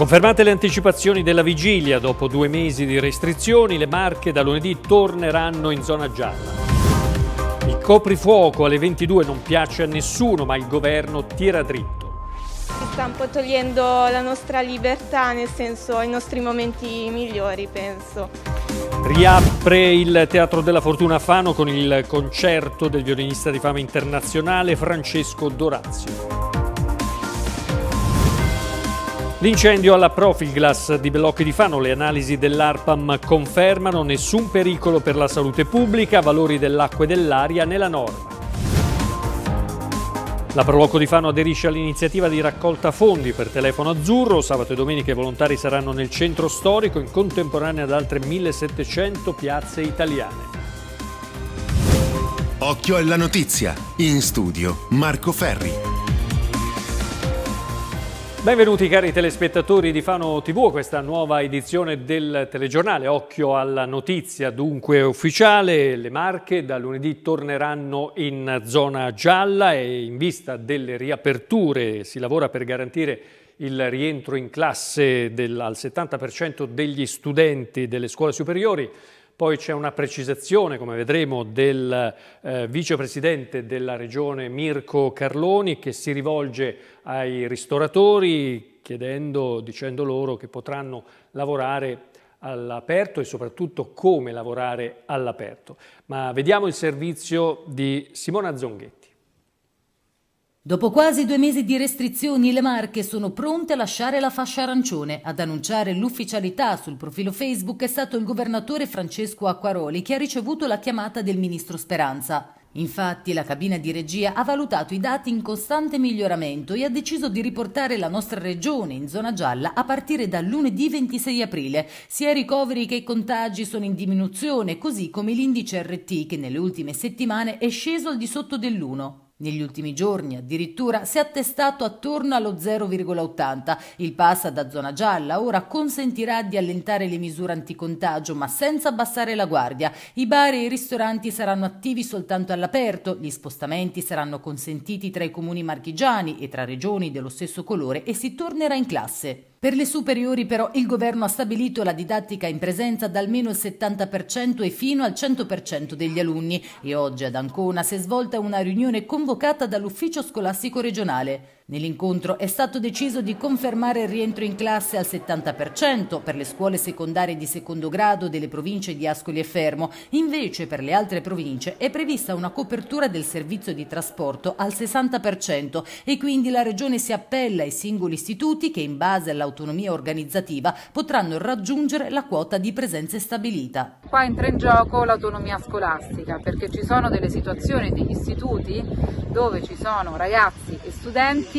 Confermate le anticipazioni della vigilia, dopo due mesi di restrizioni, le Marche da lunedì torneranno in zona gialla. Il coprifuoco alle 22 non piace a nessuno, ma il governo tira dritto. Si sta un po' togliendo la nostra libertà, nel senso i nostri momenti migliori, penso. Riapre il Teatro della Fortuna a Fano con il concerto del violinista di fama internazionale Francesco Dorazio. L'incendio alla Profilglass di Blocchi di Fano, le analisi dell'ARPAM confermano nessun pericolo per la salute pubblica, valori dell'acqua e dell'aria nella norma. La Proloco di Fano aderisce all'iniziativa di raccolta fondi per telefono azzurro, sabato e domenica i volontari saranno nel centro storico in contemporanea ad altre 1700 piazze italiane. Occhio alla notizia, in studio Marco Ferri. Benvenuti cari telespettatori di Fano TV a questa nuova edizione del telegiornale. Occhio alla notizia dunque ufficiale, le Marche da lunedì torneranno in zona gialla e in vista delle riaperture si lavora per garantire il rientro in classe del, al 70% degli studenti delle scuole superiori. Poi c'è una precisazione, come vedremo, del eh, vicepresidente della regione Mirko Carloni che si rivolge ai ristoratori chiedendo, dicendo loro che potranno lavorare all'aperto e soprattutto come lavorare all'aperto. Ma vediamo il servizio di Simona Zonghetti. Dopo quasi due mesi di restrizioni, le marche sono pronte a lasciare la fascia arancione. Ad annunciare l'ufficialità sul profilo Facebook è stato il governatore Francesco Acquaroli che ha ricevuto la chiamata del ministro Speranza. Infatti la cabina di regia ha valutato i dati in costante miglioramento e ha deciso di riportare la nostra regione in zona gialla a partire dal lunedì 26 aprile. Sia i ricoveri che i contagi sono in diminuzione, così come l'indice RT che nelle ultime settimane è sceso al di sotto dell'1. Negli ultimi giorni addirittura si è attestato attorno allo 0,80. Il pass da zona gialla ora consentirà di allentare le misure anticontagio ma senza abbassare la guardia. I bar e i ristoranti saranno attivi soltanto all'aperto, gli spostamenti saranno consentiti tra i comuni marchigiani e tra regioni dello stesso colore e si tornerà in classe. Per le superiori però il governo ha stabilito la didattica in presenza da almeno il 70% e fino al 100% degli alunni e oggi ad Ancona si è svolta una riunione convocata dall'ufficio scolastico regionale. Nell'incontro è stato deciso di confermare il rientro in classe al 70% per le scuole secondarie di secondo grado delle province di Ascoli e Fermo, invece per le altre province è prevista una copertura del servizio di trasporto al 60% e quindi la Regione si appella ai singoli istituti che in base all'autonomia organizzativa potranno raggiungere la quota di presenze stabilita. Qua entra in gioco l'autonomia scolastica perché ci sono delle situazioni degli istituti dove ci sono ragazzi e studenti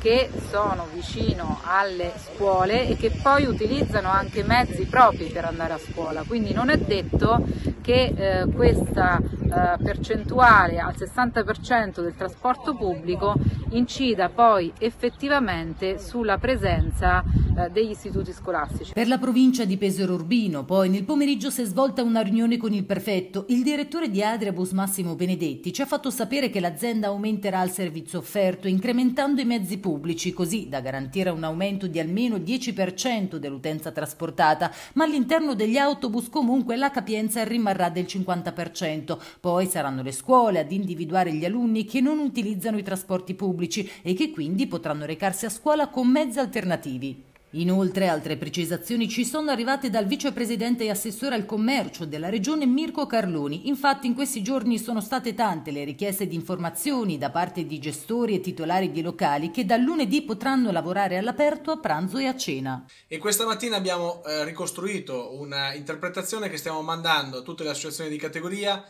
che sono vicino alle scuole e che poi utilizzano anche mezzi propri per andare a scuola, quindi non è detto che eh, questa eh, percentuale al 60% del trasporto pubblico incida poi effettivamente sulla presenza eh, degli istituti scolastici. Per la provincia di Pesaro Urbino poi nel pomeriggio si è svolta una riunione con il prefetto, il direttore di Adriabus Massimo Benedetti ci ha fatto sapere che l'azienda aumenterà il servizio offerto incrementando i mezzi pubblici pubblici, così da garantire un aumento di almeno 10% dell'utenza trasportata, ma all'interno degli autobus comunque la capienza rimarrà del 50%. Poi saranno le scuole ad individuare gli alunni che non utilizzano i trasporti pubblici e che quindi potranno recarsi a scuola con mezzi alternativi. Inoltre altre precisazioni ci sono arrivate dal vicepresidente e assessore al commercio della regione Mirko Carloni. Infatti in questi giorni sono state tante le richieste di informazioni da parte di gestori e titolari di locali che dal lunedì potranno lavorare all'aperto a pranzo e a cena. E questa mattina abbiamo eh, ricostruito un'interpretazione che stiamo mandando a tutte le associazioni di categoria,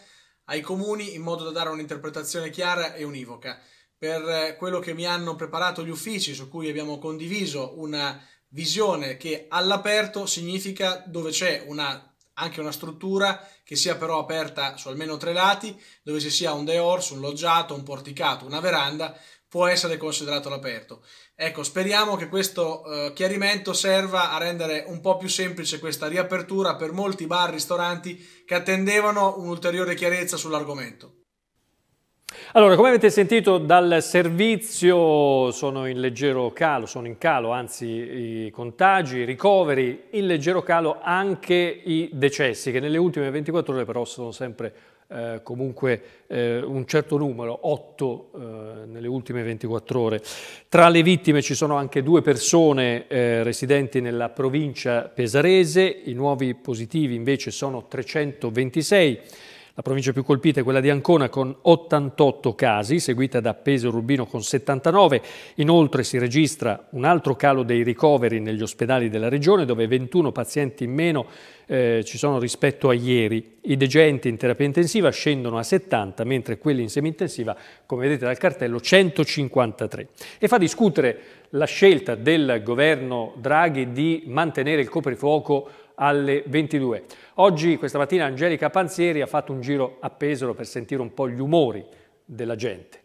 ai comuni, in modo da dare un'interpretazione chiara e univoca per eh, quello che mi hanno preparato gli uffici, su cui abbiamo condiviso una Visione che all'aperto significa dove c'è una, anche una struttura che sia però aperta su almeno tre lati, dove ci sia un dehors, un loggiato, un porticato, una veranda, può essere considerato all'aperto. Ecco, speriamo che questo eh, chiarimento serva a rendere un po' più semplice questa riapertura per molti bar, e ristoranti che attendevano un'ulteriore chiarezza sull'argomento. Allora, come avete sentito dal servizio sono in leggero calo, sono in calo anzi i contagi, i ricoveri, in leggero calo anche i decessi che nelle ultime 24 ore però sono sempre eh, comunque eh, un certo numero, 8 eh, nelle ultime 24 ore. Tra le vittime ci sono anche due persone eh, residenti nella provincia pesarese, i nuovi positivi invece sono 326 la provincia più colpita è quella di Ancona con 88 casi, seguita da Peso Rubino con 79. Inoltre si registra un altro calo dei ricoveri negli ospedali della regione dove 21 pazienti in meno eh, ci sono rispetto a ieri. I degenti in terapia intensiva scendono a 70, mentre quelli in semi-intensiva, come vedete dal cartello, 153. E fa discutere la scelta del governo Draghi di mantenere il coprifuoco alle 22. Oggi, questa mattina, Angelica Panzieri ha fatto un giro a Pesaro per sentire un po' gli umori della gente.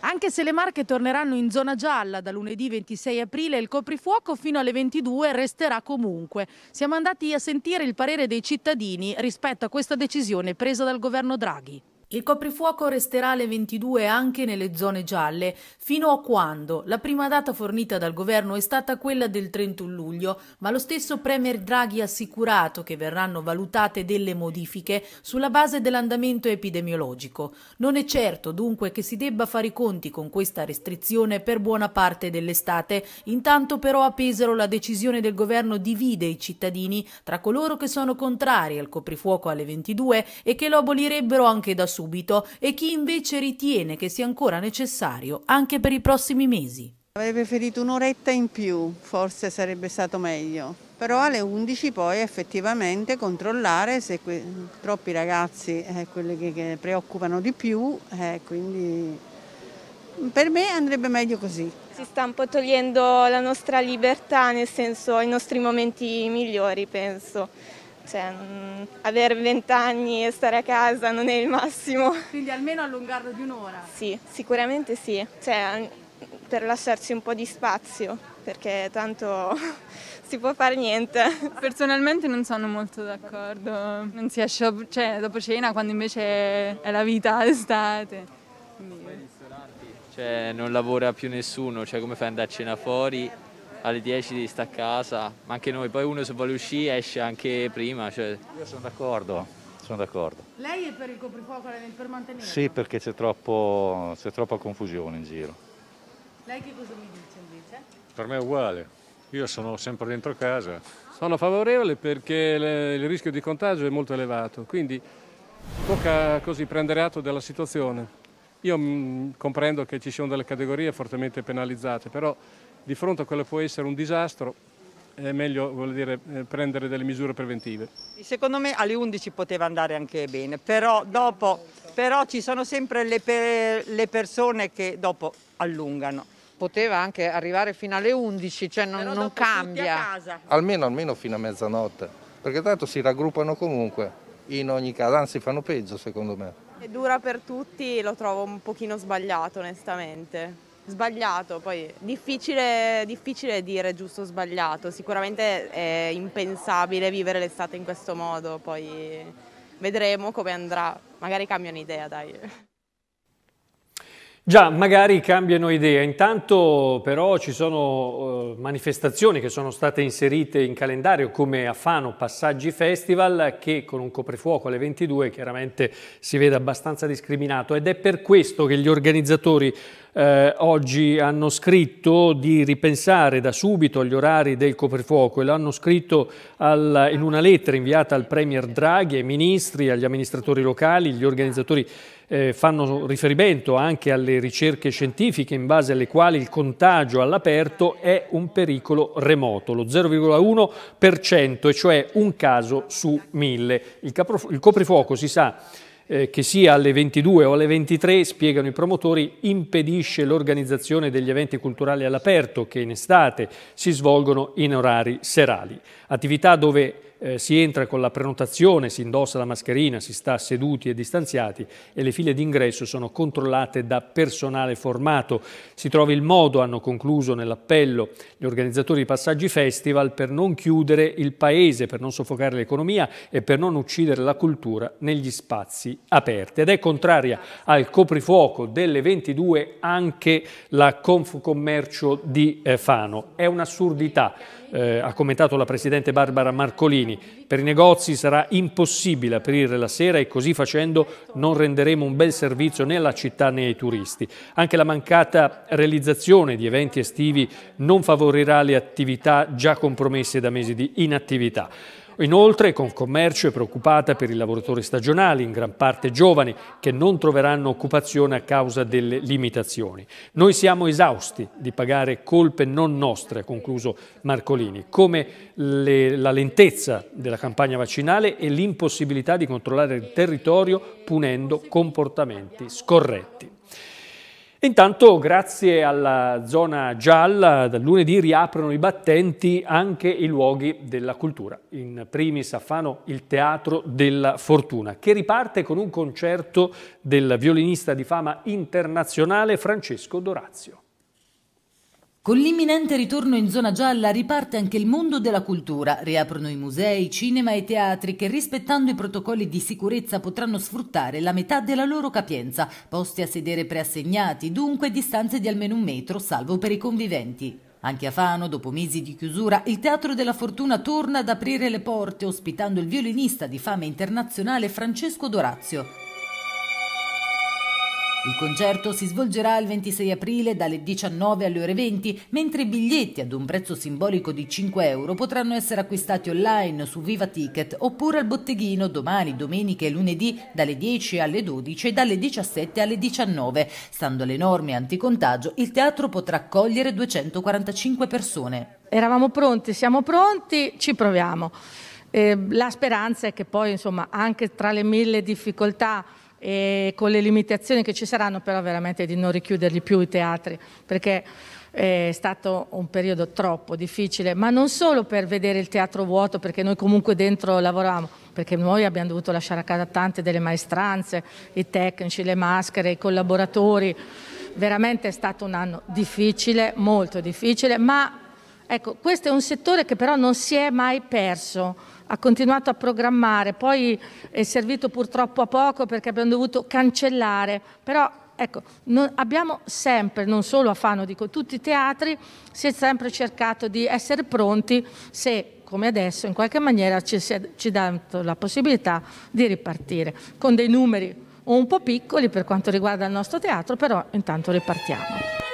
Anche se le Marche torneranno in zona gialla da lunedì 26 aprile, il coprifuoco fino alle 22 resterà comunque. Siamo andati a sentire il parere dei cittadini rispetto a questa decisione presa dal governo Draghi. Il coprifuoco resterà alle 22 anche nelle zone gialle, fino a quando la prima data fornita dal governo è stata quella del 31 luglio, ma lo stesso Premier Draghi ha assicurato che verranno valutate delle modifiche sulla base dell'andamento epidemiologico. Non è certo dunque che si debba fare i conti con questa restrizione per buona parte dell'estate, intanto però a Pesaro la decisione del governo divide i cittadini tra coloro che sono contrari al coprifuoco alle 22 e che lo abolirebbero anche da solo subito e chi invece ritiene che sia ancora necessario anche per i prossimi mesi. Avrei preferito un'oretta in più, forse sarebbe stato meglio, però alle 11 poi effettivamente controllare se troppi ragazzi, eh, quelli che, che, preoccupano di più, eh, quindi per me andrebbe meglio così. Si sta un po' togliendo la nostra libertà, nel senso i nostri momenti migliori penso. Cioè, mm, avere vent'anni e stare a casa non è il massimo. Quindi almeno allungarlo di un'ora? Sì, sicuramente sì. Cioè, per lasciarci un po' di spazio, perché tanto si può fare niente. Personalmente non sono molto d'accordo, non si esce cioè, dopo cena quando invece è la vita d'estate. Quindi... Cioè non lavora più nessuno, cioè come fai ad andare a cena fuori? alle 10 di sta a casa, ma anche noi, poi uno se vuole uscire esce anche prima. Cioè. Io sono d'accordo, sono d'accordo. Lei è per il coprifuoco, per mantenere? Sì, perché c'è troppa confusione in giro. Lei che cosa mi dice invece? Per me è uguale, io sono sempre dentro casa. Sono favorevole perché le, il rischio di contagio è molto elevato, quindi tocca così prendere atto della situazione. Io mh, mm, comprendo che ci siano delle categorie fortemente penalizzate, però di fronte a quello che può essere un disastro è meglio dire, eh, prendere delle misure preventive. Secondo me alle 11 poteva andare anche bene, però, dopo, però ci sono sempre le, per, le, persone che dopo allungano. Poteva anche arrivare fino alle 11, cioè non, non cambia. Almeno, almeno fino a mezzanotte, perché tanto si raggruppano comunque, in ogni caso, anzi fanno peggio secondo me. È dura per tutti, lo trovo un pochino sbagliato onestamente. Sbagliato, poi difficile, difficile dire giusto o sbagliato, sicuramente è impensabile vivere l'estate in questo modo, poi vedremo come andrà, magari cambiano idea dai. Già, magari cambiano idea. Intanto però ci sono eh, manifestazioni che sono state inserite in calendario come a Fano Passaggi Festival che con un coprifuoco alle 22 chiaramente si vede abbastanza discriminato ed è per questo che gli organizzatori eh, oggi hanno scritto di ripensare da subito agli orari del coprifuoco e l'hanno scritto al, in una lettera inviata al Premier Draghi, ai ministri, agli amministratori locali, agli organizzatori eh, fanno riferimento anche alle ricerche scientifiche in base alle quali il contagio all'aperto è un pericolo remoto, lo 0,1%, e cioè un caso su mille. Il, il coprifuoco si sa eh, che sia alle 22 o alle 23, spiegano i promotori, impedisce l'organizzazione degli eventi culturali all'aperto che in estate si svolgono in orari serali. Attività dove eh, si entra con la prenotazione, si indossa la mascherina, si sta seduti e distanziati e le file d'ingresso sono controllate da personale formato. Si trova il modo, hanno concluso nell'appello gli organizzatori di Passaggi Festival, per non chiudere il paese, per non soffocare l'economia e per non uccidere la cultura negli spazi aperti. Ed è contraria al coprifuoco delle 22 anche la Confcommercio di eh, Fano. È un'assurdità eh, ha commentato la Presidente Barbara Marcolini, per i negozi sarà impossibile aprire la sera e così facendo non renderemo un bel servizio né alla città né ai turisti. Anche la mancata realizzazione di eventi estivi non favorirà le attività già compromesse da mesi di inattività. Inoltre, Concommercio è preoccupata per i lavoratori stagionali, in gran parte giovani, che non troveranno occupazione a causa delle limitazioni. Noi siamo esausti di pagare colpe non nostre, ha concluso Marcolini, come le, la lentezza della campagna vaccinale e l'impossibilità di controllare il territorio punendo comportamenti scorretti. Intanto, grazie alla zona gialla, dal lunedì riaprono i battenti anche i luoghi della cultura. In primis a Fano il Teatro della Fortuna, che riparte con un concerto del violinista di fama internazionale Francesco Dorazio. Con l'imminente ritorno in zona gialla riparte anche il mondo della cultura. Riaprono i musei, cinema e teatri che rispettando i protocolli di sicurezza potranno sfruttare la metà della loro capienza, posti a sedere preassegnati, dunque distanze di almeno un metro, salvo per i conviventi. Anche a Fano, dopo mesi di chiusura, il Teatro della Fortuna torna ad aprire le porte, ospitando il violinista di fama internazionale Francesco Dorazio. Il concerto si svolgerà il 26 aprile dalle 19 alle ore 20, mentre i biglietti ad un prezzo simbolico di 5 euro potranno essere acquistati online su Viva Ticket oppure al botteghino domani, domenica e lunedì dalle 10 alle 12 e dalle 17 alle 19. Stando alle norme anticontagio, il teatro potrà accogliere 245 persone. Eravamo pronti, siamo pronti, ci proviamo. Eh, la speranza è che poi, insomma, anche tra le mille difficoltà e con le limitazioni che ci saranno però veramente di non richiuderli più i teatri perché è stato un periodo troppo difficile, ma non solo per vedere il teatro vuoto, perché noi comunque dentro lavoravamo, perché noi abbiamo dovuto lasciare a casa tante delle maestranze, i tecnici, le maschere, i collaboratori. Veramente è stato un anno difficile, molto difficile, ma ecco, questo è un settore che però non si è mai perso ha continuato a programmare, poi è servito purtroppo a poco perché abbiamo dovuto cancellare, però ecco, non, abbiamo sempre, non solo a Fano, dico tutti i teatri, si è sempre cercato di essere pronti se come adesso in qualche maniera ci, ci dato la possibilità di ripartire con dei numeri un po' piccoli per quanto riguarda il nostro teatro, però intanto ripartiamo.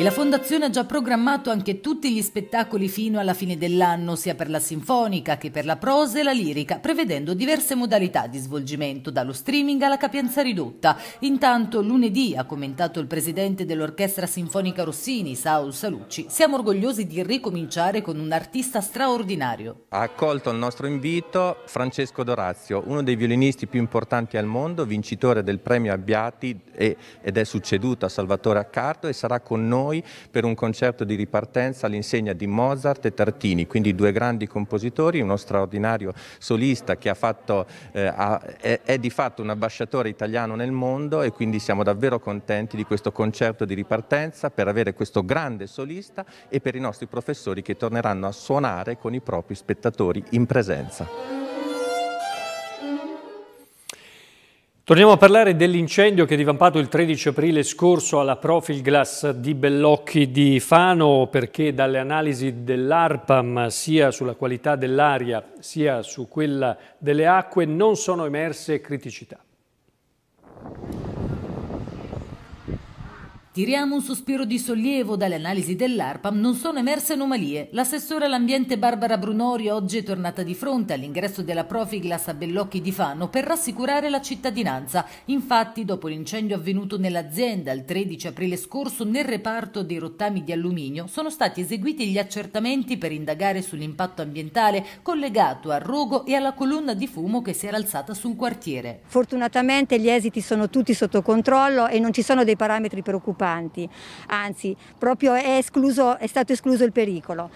E la fondazione ha già programmato anche tutti gli spettacoli fino alla fine dell'anno, sia per la sinfonica che per la prosa e la lirica, prevedendo diverse modalità di svolgimento, dallo streaming alla capienza ridotta. Intanto lunedì, ha commentato il presidente dell'Orchestra Sinfonica Rossini, Saul Salucci, siamo orgogliosi di ricominciare con un artista straordinario. Ha accolto il nostro invito Francesco Dorazio, uno dei violinisti più importanti al mondo, vincitore del premio Abbiati ed è succeduto a Salvatore Accardo e sarà con noi noi per un concerto di ripartenza all'insegna di Mozart e Tartini, quindi due grandi compositori, uno straordinario solista che fatto, eh, ha, è, è, di fatto un ambasciatore italiano nel mondo e quindi siamo davvero contenti di questo concerto di ripartenza per avere questo grande solista e per i nostri professori che torneranno a suonare con i propri spettatori in presenza. Torniamo a parlare dell'incendio che è divampato il 13 aprile scorso alla Profilglass di Bellocchi di Fano perché dalle analisi dell'ARPAM sia sulla qualità dell'aria sia su quella delle acque non sono emerse criticità. Tiriamo un sospiro di sollievo dalle analisi dell'ARPAM, non sono emerse anomalie. L'assessore all'ambiente Barbara Brunori oggi è tornata di fronte all'ingresso della Profiglas a Bellocchi di Fano per rassicurare la cittadinanza. Infatti, dopo l'incendio avvenuto nell'azienda il 13 aprile scorso nel reparto dei rottami di alluminio, sono stati eseguiti gli accertamenti per indagare sull'impatto ambientale collegato al rogo e alla colonna di fumo che si era alzata sul quartiere. Fortunatamente gli esiti sono tutti sotto controllo e non ci sono dei parametri preoccupanti rilevanti, anzi proprio è, escluso, è stato escluso il pericolo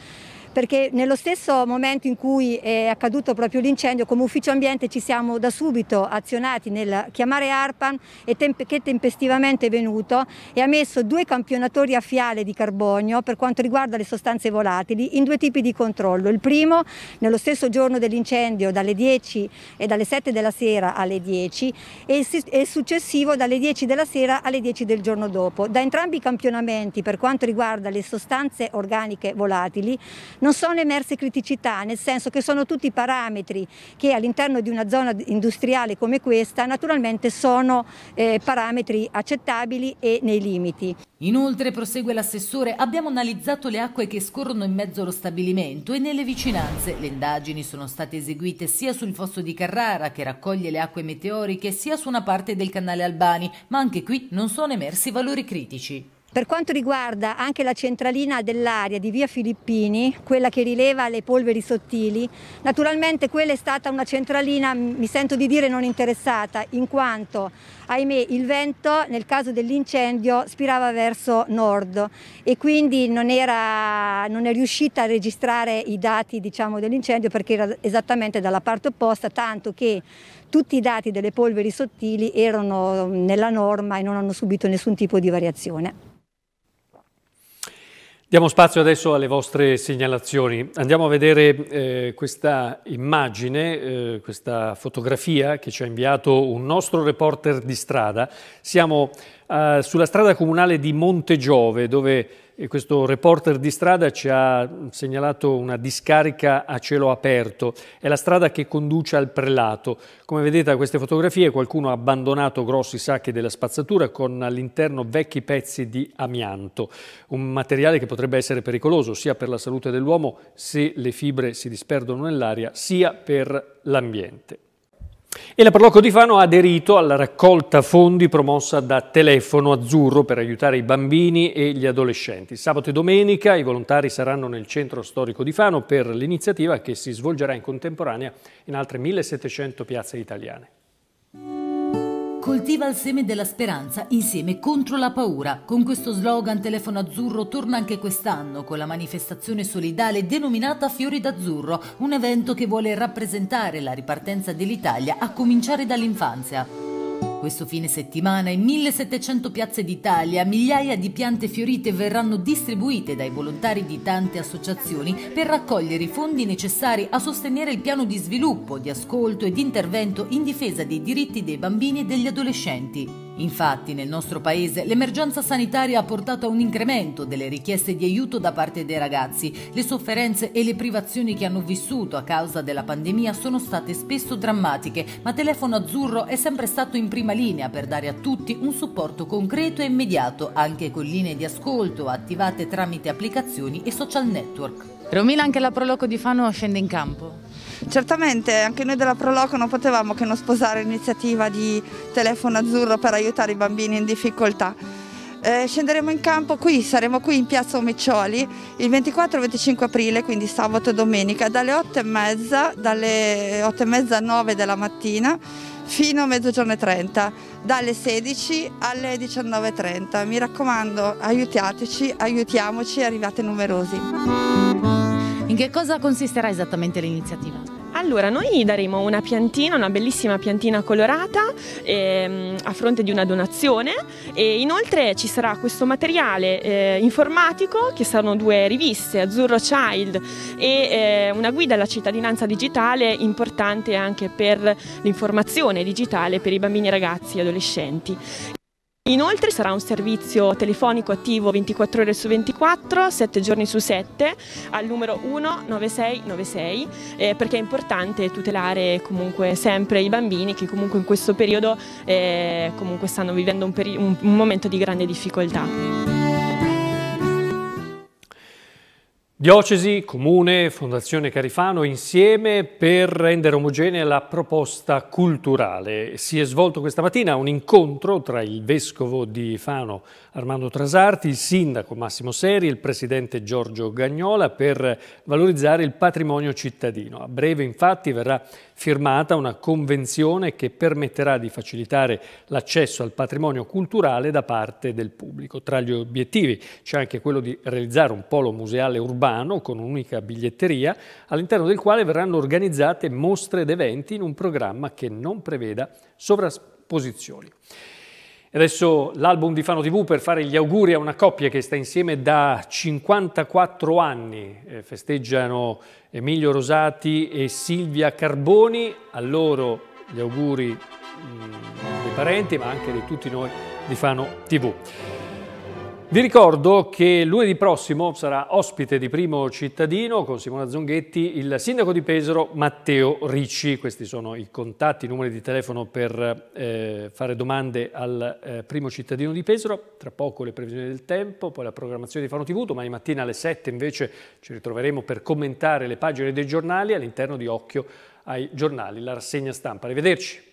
perché nello stesso momento in cui è accaduto proprio l'incendio come ufficio ambiente ci siamo da subito azionati nel chiamare ARPAN temp che tempestivamente è venuto e ha messo due campionatori a fiale di carbonio per quanto riguarda le sostanze volatili in due tipi di controllo. Il primo nello stesso giorno dell'incendio dalle 10 e dalle 7 della sera alle 10 e il successivo dalle 10 della sera alle 10 del giorno dopo. Da entrambi i campionamenti per quanto riguarda le sostanze organiche volatili non sono emerse criticità, nel senso che sono tutti parametri che all'interno di una zona industriale come questa naturalmente sono eh, parametri accettabili e nei limiti. Inoltre, prosegue l'assessore, abbiamo analizzato le acque che scorrono in mezzo allo stabilimento e nelle vicinanze. Le indagini sono state eseguite sia sul fosso di Carrara, che raccoglie le acque meteoriche, sia su una parte del canale Albani, ma anche qui non sono emersi valori critici. Per quanto riguarda anche la centralina dell'aria di via Filippini, quella che rileva le polveri sottili, naturalmente quella è stata una centralina, mi sento di dire, non interessata, in quanto, ahimè, il vento nel caso dell'incendio spirava verso nord e quindi non, era, non è riuscita a registrare i dati diciamo, dell'incendio perché era esattamente dalla parte opposta, tanto che tutti i dati delle polveri sottili erano mm, nella norma e non hanno subito nessun tipo di variazione. Diamo spazio adesso alle vostre segnalazioni. Andiamo a vedere eh, questa immagine, eh, questa fotografia che ci ha inviato un nostro reporter di strada. Siamo eh, sulla strada comunale di Montegiove, dove eh, questo reporter di strada ci ha segnalato una discarica a cielo aperto. È la strada che conduce al prelato. Come vedete da queste fotografie qualcuno ha abbandonato grossi sacchi della spazzatura con all'interno vecchi pezzi di amianto, un materiale che potrebbe essere pericoloso sia per la salute dell'uomo se le fibre si disperdono nell'aria, sia per l'ambiente. E la Parlocco di Fano ha aderito alla raccolta fondi promossa da Telefono Azzurro per aiutare i bambini e gli adolescenti. Sabato e domenica i volontari saranno nel centro storico di Fano per l'iniziativa che si svolgerà in contemporanea in altre 1700 piazze italiane. Coltiva il seme della speranza insieme contro la paura. Con questo slogan Telefono Azzurro torna anche quest'anno con la manifestazione solidale denominata Fiori d'Azzurro, un evento che vuole rappresentare la ripartenza dell'Italia a cominciare dall'infanzia. Questo fine settimana in 1700 piazze d'Italia migliaia di piante fiorite verranno distribuite dai volontari di tante associazioni per raccogliere i fondi necessari a sostenere il piano di sviluppo, di ascolto e di intervento in difesa dei diritti dei bambini e degli adolescenti. Infatti nel nostro paese l'emergenza sanitaria ha portato a un incremento delle richieste di aiuto da parte dei ragazzi. Le sofferenze e le privazioni che hanno vissuto a causa della pandemia sono state spesso drammatiche, ma Telefono Azzurro è sempre stato in prima linea per dare a tutti un supporto concreto e immediato, anche con linee di ascolto attivate tramite applicazioni e social network. Romila, anche la Proloco di Fano scende in campo. Certamente anche noi della Proloco non potevamo che non sposare l'iniziativa di Telefono Azzurro per aiutare i bambini in difficoltà. Eh, scenderemo in campo qui, saremo qui in piazza Omiccioli il 24 25 aprile, quindi sabato e domenica, dalle 8.30 dalle 8 e 9 della mattina fino a mezzogiorno e 30, dalle 16 alle 19.30. Mi raccomando, aiutateci, aiutiamoci, arrivate numerosi. In che cosa consisterà esattamente l'iniziativa? Allora, noi daremo una piantina, una bellissima piantina colorata ehm, a fronte di una donazione e inoltre ci sarà questo materiale eh, informatico che saranno due riviste, Azzurro Child e eh, una guida alla cittadinanza digitale importante anche per l'informazione digitale per i bambini, ragazzi e adolescenti. Inoltre sarà un servizio telefonico attivo 24 ore su 24, 7 giorni su 7, al numero 19696, eh, perché è importante tutelare comunque sempre i bambini che comunque in questo periodo eh, comunque stanno vivendo un, peri un, un momento di grande difficoltà. Diocesi, Comune, Fondazione Carifano insieme per rendere omogenea la proposta culturale. Si è svolto questa mattina un incontro tra il Vescovo di Fano Armando Trasarti, il Sindaco Massimo Seri e il Presidente Giorgio Gagnola per valorizzare il patrimonio cittadino. A breve infatti verrà firmata una convenzione che permetterà di facilitare l'accesso al patrimonio culturale da parte del pubblico. Tra gli obiettivi c'è anche quello di realizzare un polo museale urbano urbano con un'unica biglietteria, all'interno del quale verranno organizzate mostre ed eventi in un programma che non preveda sovrasposizioni. Adesso l'album di Fano TV per fare gli auguri a una coppia che sta insieme da 54 anni, eh, festeggiano Emilio Rosati e Silvia Carboni, a loro gli auguri mm, dei parenti ma anche di tutti noi di Fano TV. Vi ricordo che lunedì prossimo sarà ospite di Primo Cittadino con Simona Zonghetti il sindaco di Pesaro Matteo Ricci. Questi sono i contatti, i numeri di telefono per eh, fare domande al eh, Primo Cittadino di Pesaro. Tra poco le previsioni del tempo, poi la programmazione di Fano TV. Domani mattina alle 7 invece ci ritroveremo per commentare le pagine dei giornali all'interno di Occhio ai giornali, la rassegna stampa. Arrivederci.